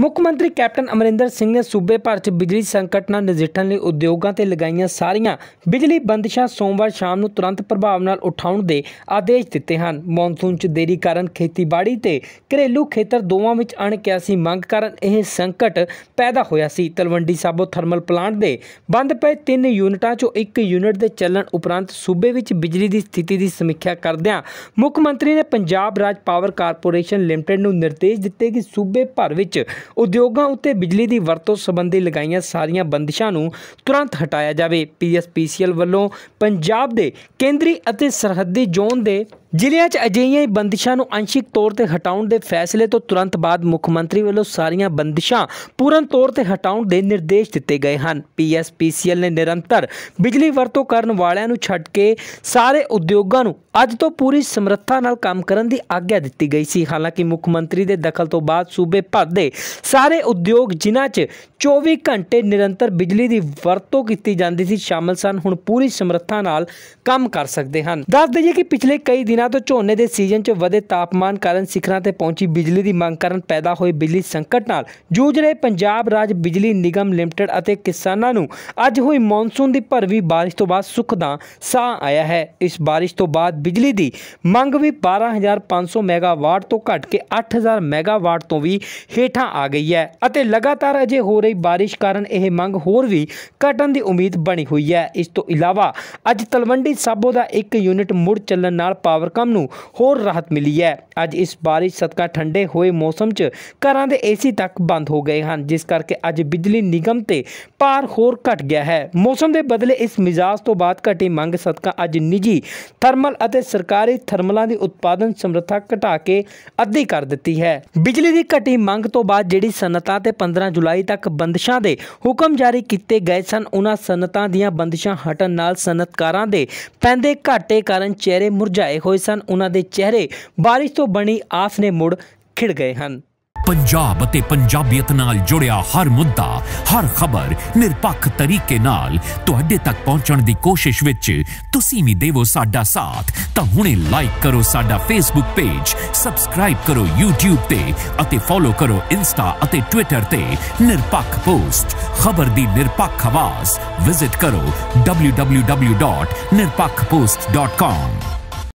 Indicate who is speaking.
Speaker 1: ਮੁੱਖ ਮੰਤਰੀ ਕੈਪਟਨ ਅਮਰਿੰਦਰ ਸਿੰਘ ਨੇ ਸੂਬੇ ਭਰ 'ਚ ਬਿਜਲੀ ਸੰਕਟ ਨਾਲ ਨਜਿੱਠਣ ਲਈ ਉਦਯੋਗਾਂ ਤੇ ਲਗਾਈਆਂ ਸਾਰੀਆਂ ਬਿਜਲੀ ਬੰਦਸ਼ਾਂ ਸੋਮਵਾਰ ਸ਼ਾਮ ਨੂੰ ਤੁਰੰਤ ਪ੍ਰਭਾਵ ਨਾਲ ਉਠਾਉਣ ਦੇ ਆਦੇਸ਼ ਦਿੱਤੇ ਹਨ ਮੌਨਸੂਨ 'ਚ ਦੇਰੀ ਕਾਰਨ ਖੇਤੀਬਾੜੀ ਤੇ ਘਰੇਲੂ ਖੇਤਰ ਦੋਵਾਂ ਵਿੱਚ ਅਣਕਿਆਸੀ ਮੰਗ ਕਾਰਨ ਇਹ ਸੰਕਟ ਪੈਦਾ ਹੋਇਆ ਸੀ ਤਲਵੰਡੀ ਸਾਬੋ ਥਰਮਲ ਪਲਾਂਟ ਦੇ ਬੰਦ ਪਏ ਤਿੰਨ ਯੂਨਿਟਾਂ 'ਚੋਂ ਇੱਕ ਯੂਨਿਟ ਦੇ ਚੱਲਣ ਉਪਰੰਤ ਸੂਬੇ ਵਿੱਚ ਬਿਜਲੀ ਦੀ ਸਥਿਤੀ ਦੀ ਸਮੀਖਿਆ ਕਰਦਿਆਂ ਮੁੱਖ ਮੰਤਰੀ ਨੇ Punjab Raj power corporation limited ਨੂੰ ਨਿਰਦੇਸ਼ ਦਿੱਤੇ ਕਿ ਸੂਬੇ ਭਰ ਵਿੱਚ ਉਦਯੋਗਾਂ ਉੱਤੇ ਬਿਜਲੀ ਦੀ ਵਰਤੋਂ ਸੰਬੰਧੀ ਲਗਾਈਆਂ ਸਾਰੀਆਂ ਬੰਦਿਸ਼ਾਂ ਨੂੰ ਤੁਰੰਤ ਹਟਾਇਆ ਜਾਵੇ ਪੀਐਸਪੀਸੀਐਲ ਵੱਲੋਂ ਪੰਜਾਬ ਦੇ ਕੇਂਦਰੀ ਅਤੇ ਸਰਹੱਦੀ ਜ਼ੋਨ ਦੇ ਜ਼ਿਲ੍ਹਿਆਂ 'ਚ ਅਜਿਹੀਆਂ ਹੀ ਬੰਦਿਸ਼ਾਂ ਨੂੰ ਅੰਸ਼ਿਕ ਤੌਰ ਤੇ ਹਟਾਉਣ ਦੇ ਫੈਸਲੇ ਤੋਂ ਤੁਰੰਤ ਬਾਅਦ ਮੁੱਖ ਮੰਤਰੀ ਵੱਲੋਂ ਸਾਰੀਆਂ ਬੰਦਿਸ਼ਾਂ ਪੂਰਨ ਤੌਰ ਤੇ ਹਟਾਉਣ ਦੇ ਨਿਰਦੇਸ਼ ਦਿੱਤੇ ਗਏ ਹਨ ਪੀਐਸਪੀਸੀਐਲ ਨੇ ਨਿਰੰਤਰ ਬਿਜਲੀ ਵਰਤੋਂ ਕਰਨ ਵਾਲਿਆਂ ਨੂੰ ਛੱਡ ਕੇ ਸਾਰੇ ਉਦਯੋਗਾਂ ਨੂੰ ਅੱਜ ਤੋਂ ਪੂਰੀ ਸਮਰੱਥਾ ਨਾਲ ਕੰਮ ਕਰਨ ਦੀ ਆਗਿਆ ਦਿੱਤੀ ਗਈ ਸੀ ਹਾਲਾਂਕਿ ਮੁੱਖ ਮੰਤਰੀ ਦੇ ਦਖਲ ਤੋਂ ਬਾਅਦ ਸੂਬੇ ਭਰ ਦੇ ਸਾਰੇ ਉਦਯੋਗ ਜਿਨ੍ਹਾਂ 'ਚ 24 ਘੰਟੇ ਨਿਰੰਤਰ ਬਿਜਲੀ ਦੀ ਵਰਤੋਂ ਕੀਤੀ ਜਾਂਦੀ ਸੀ ਸ਼ਾਮਲ ਸਨ ਹੁਣ ਪੂਰੀ ਸਮਰੱਥਾ ਨਾਲ ਕੰਮ ਕਰ ਸਕਦੇ ਹਨ ਦੱਸ ਦਈਏ ਕਿ ਪਿਛਲੇ ਕਈ ਦਿਨਾਂ ਪਹਿਲਾਂ ਤੋਂ ਝੋਨੇ ਦੇ ਸੀਜ਼ਨ 'ਚ ਵਧੇ ਤਾਪਮਾਨ ਕਾਰਨ ਸਿਖਰਾਂ ਤੇ ਪਹੁੰਚੀ ਬਿਜਲੀ ਦੀ ਮੰਗ ਕਾਰਨ ਪੈਦਾ ਹੋਏ ਬਿਜਲੀ ਸੰਕਟ ਨਾਲ ਜੂਝ ਰਹੇ ਪੰਜਾਬ ਰਾਜ ਬਿਜਲੀ ਨਿਗਮ ਲਿਮਟਿਡ ਅਤੇ ਕਿਸਾਨਾਂ ਨੂੰ ਅੱਜ ਹੋਈ ਮੌਨਸੂਨ ਦੀ ਭਰਵੀ ਬਾਰਿਸ਼ ਤੋਂ ਬਾਅਦ ਸੁੱਖ ਦਾ ਸਾਹ ਆਇਆ ਹੈ ਇਸ ਬਾਰਿਸ਼ ਤੋਂ ਬਾਅਦ ਬਿਜਲੀ ਦੀ ਮੰਗ ਵੀ 12500 ਮੈਗਾਵਾਟ ਤੋਂ ਘਟ ਕੇ 8000 ਮੈਗਾਵਾਟ ਤੋਂ ਵੀ ਹੇਠਾਂ ਆ ਗਈ ਹੈ ਅਤੇ ਲਗਾਤਾਰ ਅਜੇ ਹੋ ਰਹੀ ਬਾਰਿਸ਼ ਕਾਰਨ ਇਹ ਮੰਗ ਹੋਰ ਵੀ ਘਟਣ ਦੀ ਉਮੀਦ ਬਣੀ ਹੋਈ ਹੈ ਇਸ ਤੋਂ ਇਲਾਵਾ ਅੱਜ ਤਲਵੰਡੀ ਸਾਬੋ ਦਾ ਇੱਕ ਯੂਨਿਟ ਮੁੜ ਚੱਲਣ ਨਾਲ ਪਾਵਰ ਰਕਮ ਨੂੰ ਹੋਰ ਰਾਹਤ ਮਿਲੀ ਹੈ ਅੱਜ ਇਸ بارش ਸਦਕਾ ਠੰਡੇ ਹੋਏ ਮੌਸਮ 'ਚ ਘਰਾਂ ਦੇ ਏਸੀ ਤੱਕ ਬੰਦ ਹੋ ਗਏ ਹਨ ਜਿਸ ਕਰਕੇ ਅੱਜ ਬਿਜਲੀ ਨਿਗਮ ਤੇ ਪਾਰ ਹੋਰ ਘਟ ਗਿਆ ਹੈ ਮੌਸਮ ਦੇ ਬਦਲੇ ਇਸ ਮਿਜ਼ਾਜ ਤੋਂ ਬਾਅਦ ਘਟੀ ਮੰਗ ਸਦਕਾ ਅੱਜ ਨਿੱਜੀ ਥਰਮਲ ਅਤੇ ਸਰਕਾਰੀ ਥਰਮਲਾਂ ਦੀ ਉਤਪਾਦਨ ਸਮਰੱਥਾ ਘਟਾ ਕੇ ਅੱਧੀ ਕਰ ਦਿੱਤੀ ਹੈ ਬਿਜਲੀ ਦੀ ਘਟੀ ਮੰਗ ਤੋਂ ਬਾਅਦ ਜਿਹੜੀ ਸਨਤਾਂ ਤੇ 15 ਜੁਲਾਈ ਤੱਕ ਬੰਦਸ਼ਾਂ ਦੇ ਹੁਕਮ ਜਾਰੀ ਕੀਤੇ ਗਏ ਸਨ ਉਹਨਾਂ ਸਨਤਾਂ ਦੀਆਂ ਬੰਦਸ਼ਾਂ ਹਟਣ ਨਾਲ ਸਨਤਕਾਰਾਂ ਦੇ ਪੈਂਦੇ ਘਾਟੇ ਕਾਰਨ ਚਿਹਰੇ ਮੁਰਝਾਏ ਹੋਏ ਸਨ ਉਹਨਾਂ ਦੇ ਚਿਹਰੇ ਬਾਰਿਸ਼ ਤੋਂ ਬਣੀ ਆਸ ਨੇ ਮੁੜ ਖਿੜ ਗਏ ਹਨ
Speaker 2: ਪੰਜਾਬ ਅਤੇ ਪੰਜਾਬੀਅਤ ਨਾਲ ਜੁੜਿਆ ਹਰ ਮੁੱਦਾ ਹਰ ਖਬਰ ਨਿਰਪੱਖ ਤਰੀਕੇ ਨਾਲ ਤੁਹਾਡੇ ਤੱਕ ਪਹੁੰਚਣ ਦੀ ਕੋਸ਼ਿਸ਼ ਵਿੱਚ ਤੁਸੀਂ ਵੀ ਦੇਵੋ ਸਾਡਾ ਸਾਥ ਤਾਂ ਹੁਣੇ ਲਾਈਕ ਕਰੋ ਸਾਡਾ ਫੇਸਬੁੱਕ ਪੇਜ ਸਬਸਕ੍ਰਾਈਬ ਕਰੋ YouTube ਤੇ ਅਤੇ ਫੋਲੋ ਕਰੋ ਇੰਸਟਾ ਅਤੇ ਟਵਿੱਟਰ ਤੇ ਨਿਰਪੱਖ ਪੋਸਟ ਖਬਰ ਦੀ ਨਿਰਪੱਖ ਆਵਾਜ਼ ਵਿਜ਼ਿਟ ਕਰੋ www.nirpakhpost.com